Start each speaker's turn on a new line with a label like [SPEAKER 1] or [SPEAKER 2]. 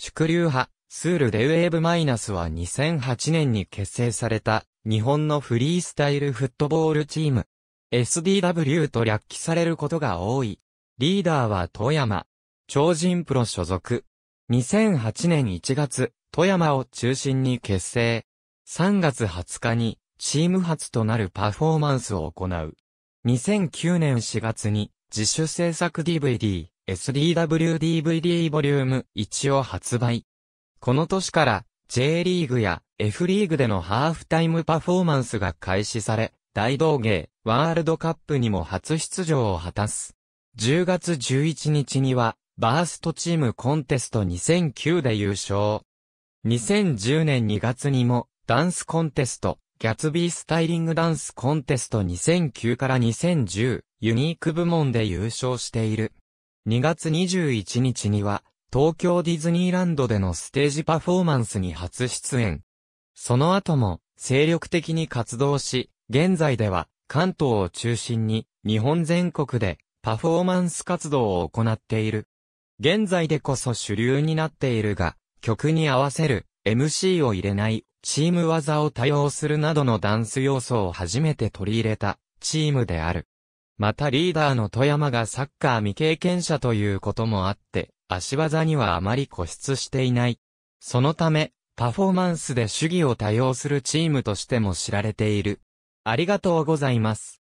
[SPEAKER 1] 縮流派、スールで
[SPEAKER 2] ウェーブマイナスは2008年に結成された日本のフリースタイルフットボールチーム。SDW と略記されることが多い。リーダーは富山。超人プロ所属。2008年1月、富山を中心に結成。3月20日にチーム初となるパフォーマンスを行う。2009年4月に自主制作 DVD、SDWDVD ボリューム1を発売。この年から J リーグや F リーグでのハーフタイムパフォーマンスが開始され、大道芸ワールドカップにも初出場を果たす。10月11日にはバーストチームコンテスト2009で優勝。2010年2月にもダンスコンテストギャツビースタイリングダンスコンテスト2009から2010ユニーク部門で優勝している。2月21日には、東京ディズニーランドでのステージパフォーマンスに初出演。その後も、精力的に活動し、現在では、関東を中心に、日本全国で、パフォーマンス活動を行っている。現在でこそ主流になっているが、曲に合わせる、MC を入れない、チーム技を多用するなどのダンス要素を初めて取り入れた、チームである。またリーダーの富山がサッカー未経験者ということもあって、足技にはあまり固執していない。そのため、パフォーマンスで主義を多用するチームとしても知られている。ありが
[SPEAKER 1] とうございます。